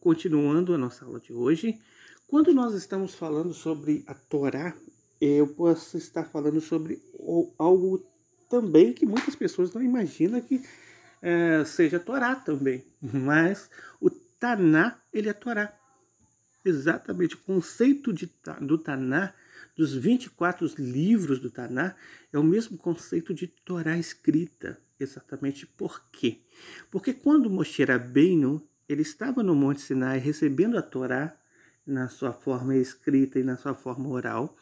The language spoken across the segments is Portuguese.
Continuando a nossa aula de hoje, quando nós estamos falando sobre a Torá, eu posso estar falando sobre algo também que muitas pessoas não imaginam que é, seja Torá também. Mas o Taná, ele é Torá. Exatamente, o conceito de, do Taná, dos 24 livros do Taná, é o mesmo conceito de Torá escrita. Exatamente por quê? Porque quando Moshe Rabbeinu ele estava no Monte Sinai recebendo a Torá na sua forma escrita e na sua forma oral.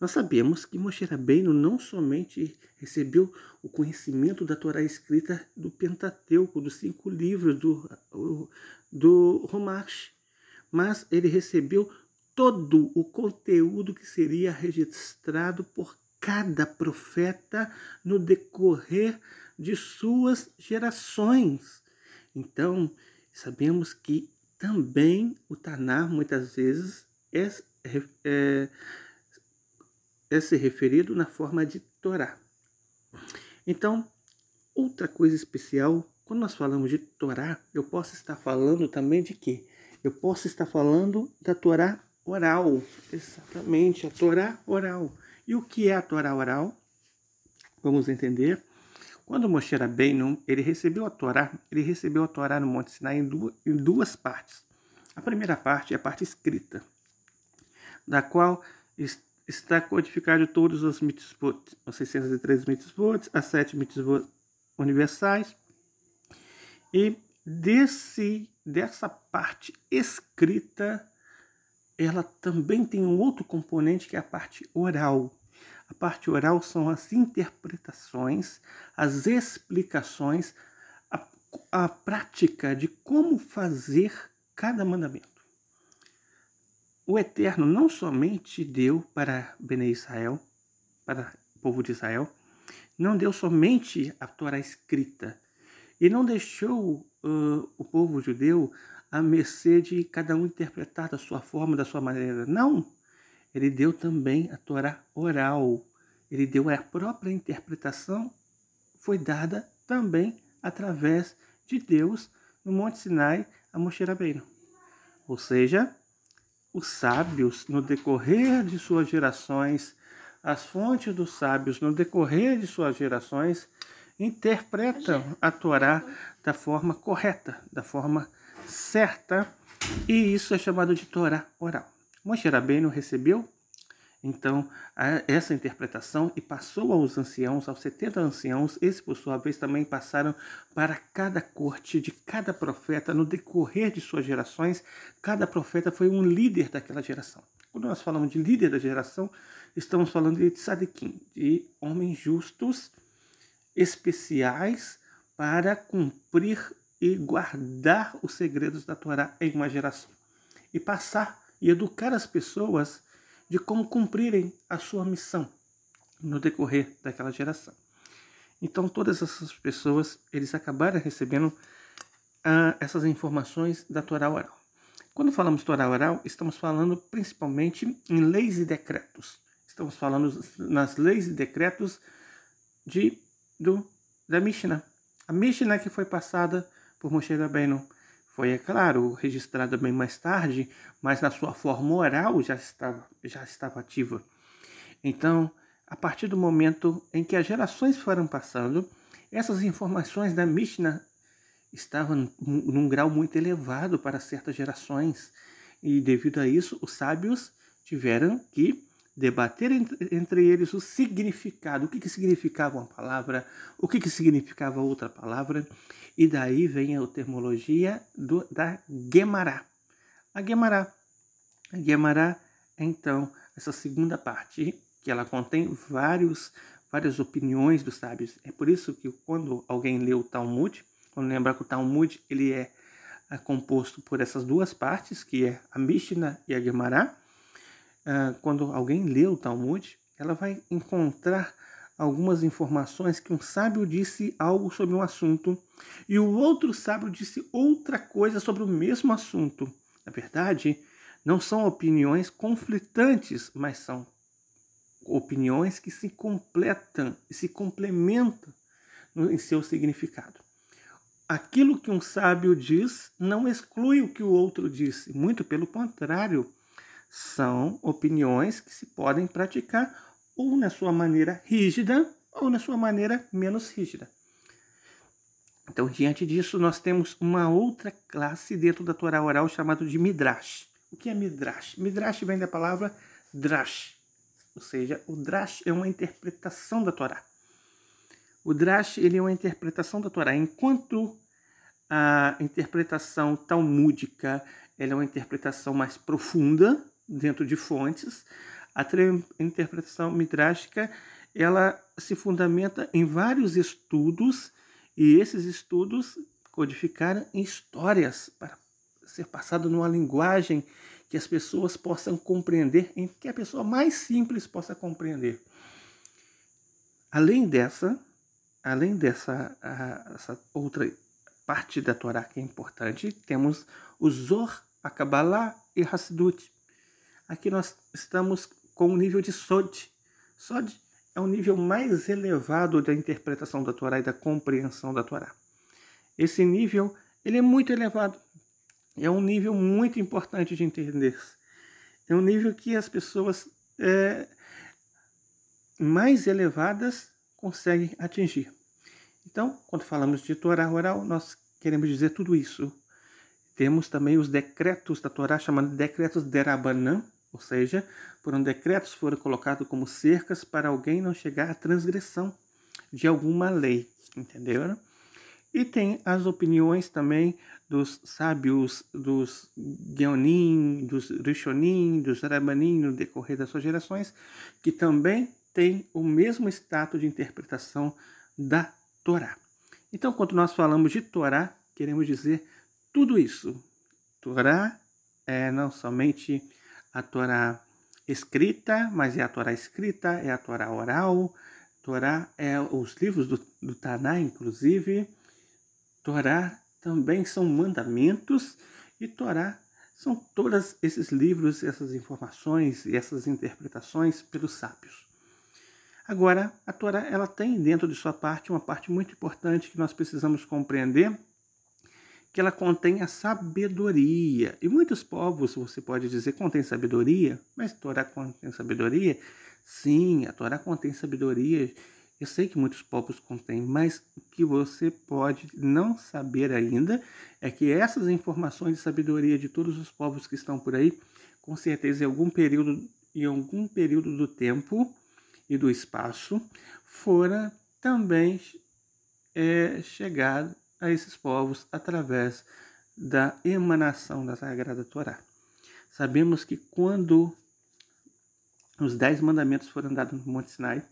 Nós sabemos que Moshe Rabbeinu não somente recebeu o conhecimento da Torá escrita do Pentateuco, dos cinco livros do, do Romash, mas ele recebeu todo o conteúdo que seria registrado por cada profeta no decorrer de suas gerações. Então, Sabemos que também o Tanar muitas vezes é, é, é, é se referido na forma de Torá. Então, outra coisa especial, quando nós falamos de Torá, eu posso estar falando também de quê? Eu posso estar falando da Torá oral. Exatamente, a Torá oral. E o que é a Torá oral? Vamos entender. Quando Moshe era Beinum, ele recebeu a Torá, ele recebeu a Torá no Monte Sinai em duas, em duas partes. A primeira parte é a parte escrita, da qual está codificado todos os mitzvot, os 603 mitzvot, as sete mitzvot universais. E desse, dessa parte escrita, ela também tem um outro componente que é a parte oral, a parte oral são as interpretações, as explicações, a, a prática de como fazer cada mandamento. O Eterno não somente deu para Bene Israel, para o povo de Israel, não deu somente a Torá escrita, e não deixou uh, o povo judeu à mercê de cada um interpretar da sua forma, da sua maneira. Não! Ele deu também a Torá oral, ele deu a própria interpretação, foi dada também através de Deus no Monte Sinai a Moshe Rabbeinu. Ou seja, os sábios, no decorrer de suas gerações, as fontes dos sábios, no decorrer de suas gerações, interpretam a Torá da forma correta, da forma certa, e isso é chamado de Torá oral. Moshe Rabbeinu recebeu então essa interpretação e passou aos anciãos, aos 70 anciãos, esses por sua vez também passaram para cada corte de cada profeta no decorrer de suas gerações, cada profeta foi um líder daquela geração. Quando nós falamos de líder da geração, estamos falando de tzadikim, de homens justos especiais para cumprir e guardar os segredos da Torá em uma geração e passar e educar as pessoas de como cumprirem a sua missão no decorrer daquela geração. Então todas essas pessoas eles acabaram recebendo uh, essas informações da Torá oral. Quando falamos Torá oral, estamos falando principalmente em leis e decretos. Estamos falando nas leis e decretos de do da Mishnah. A Mishnah que foi passada por Moshe Rabbeinu, foi, é claro, registrada bem mais tarde, mas na sua forma oral já estava, já estava ativa. Então, a partir do momento em que as gerações foram passando, essas informações da Mishnah estavam num grau muito elevado para certas gerações. E devido a isso, os sábios tiveram que debater entre, entre eles o significado, o que, que significava uma palavra, o que, que significava outra palavra, e daí vem a termologia do, da Gemara. A Gemara. A Gemara é, então, essa segunda parte, que ela contém vários, várias opiniões dos sábios. É por isso que quando alguém lê o Talmud, quando lembra que o Talmud ele é, é composto por essas duas partes, que é a Mishnah e a Gemara, uh, quando alguém lê o Talmud, ela vai encontrar algumas informações que um sábio disse algo sobre um assunto e o outro sábio disse outra coisa sobre o mesmo assunto. Na verdade, não são opiniões conflitantes, mas são opiniões que se completam e se complementam no, em seu significado. Aquilo que um sábio diz não exclui o que o outro disse, muito pelo contrário, são opiniões que se podem praticar ou na sua maneira rígida ou na sua maneira menos rígida. Então, diante disso, nós temos uma outra classe dentro da Torá oral chamada de Midrash. O que é Midrash? Midrash vem da palavra Drash, ou seja, o Drash é uma interpretação da Torá. O Drash ele é uma interpretação da Torá, enquanto a interpretação talmúdica ela é uma interpretação mais profunda dentro de fontes, a interpretação midrástica ela se fundamenta em vários estudos e esses estudos codificaram em histórias para ser passado numa linguagem que as pessoas possam compreender, em que a pessoa mais simples possa compreender. Além dessa, além dessa a, essa outra parte da Torá que é importante, temos o Zor, a Kabbalah e Hasidut. Aqui nós estamos com o nível de Sod. Sod é o nível mais elevado da interpretação da Torá e da compreensão da Torá. Esse nível ele é muito elevado. É um nível muito importante de entender. É um nível que as pessoas é, mais elevadas conseguem atingir. Então, quando falamos de Torá oral, nós queremos dizer tudo isso. Temos também os decretos da Torá, chamados decretos derabanã, ou seja, por um decretos foram colocados como cercas para alguém não chegar à transgressão de alguma lei, entenderam? E tem as opiniões também dos sábios, dos Guionim, dos Rishonim, dos Rabanim no decorrer das suas gerações, que também tem o mesmo status de interpretação da Torá. Então, quando nós falamos de Torá, queremos dizer tudo isso. Torá é não somente a Torá escrita, mas é a Torá escrita, é a Torá oral. Torá é os livros do, do Taná, inclusive. Torá também são mandamentos e Torá são todos esses livros, essas informações e essas interpretações pelos sábios. Agora, a Torá ela tem dentro de sua parte uma parte muito importante que nós precisamos compreender que ela contém a sabedoria. E muitos povos, você pode dizer, contém sabedoria, mas Torá contém sabedoria? Sim, a Torá contém sabedoria. Eu sei que muitos povos contêm, mas o que você pode não saber ainda é que essas informações de sabedoria de todos os povos que estão por aí, com certeza em algum período, em algum período do tempo e do espaço, foram também é, chegar a esses povos através da emanação da Sagrada Torá. Sabemos que quando os dez mandamentos foram dados no Monte Sinai,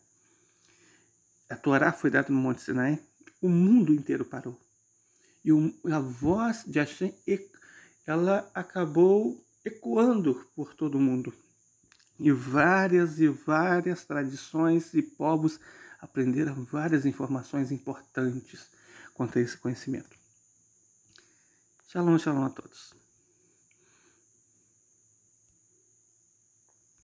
a Torá foi dada no Monte Sinai, o mundo inteiro parou. E a voz de Hashem ela acabou ecoando por todo o mundo. E várias e várias tradições e povos aprenderam várias informações importantes quanto a esse conhecimento. Shalom, shalom a todos.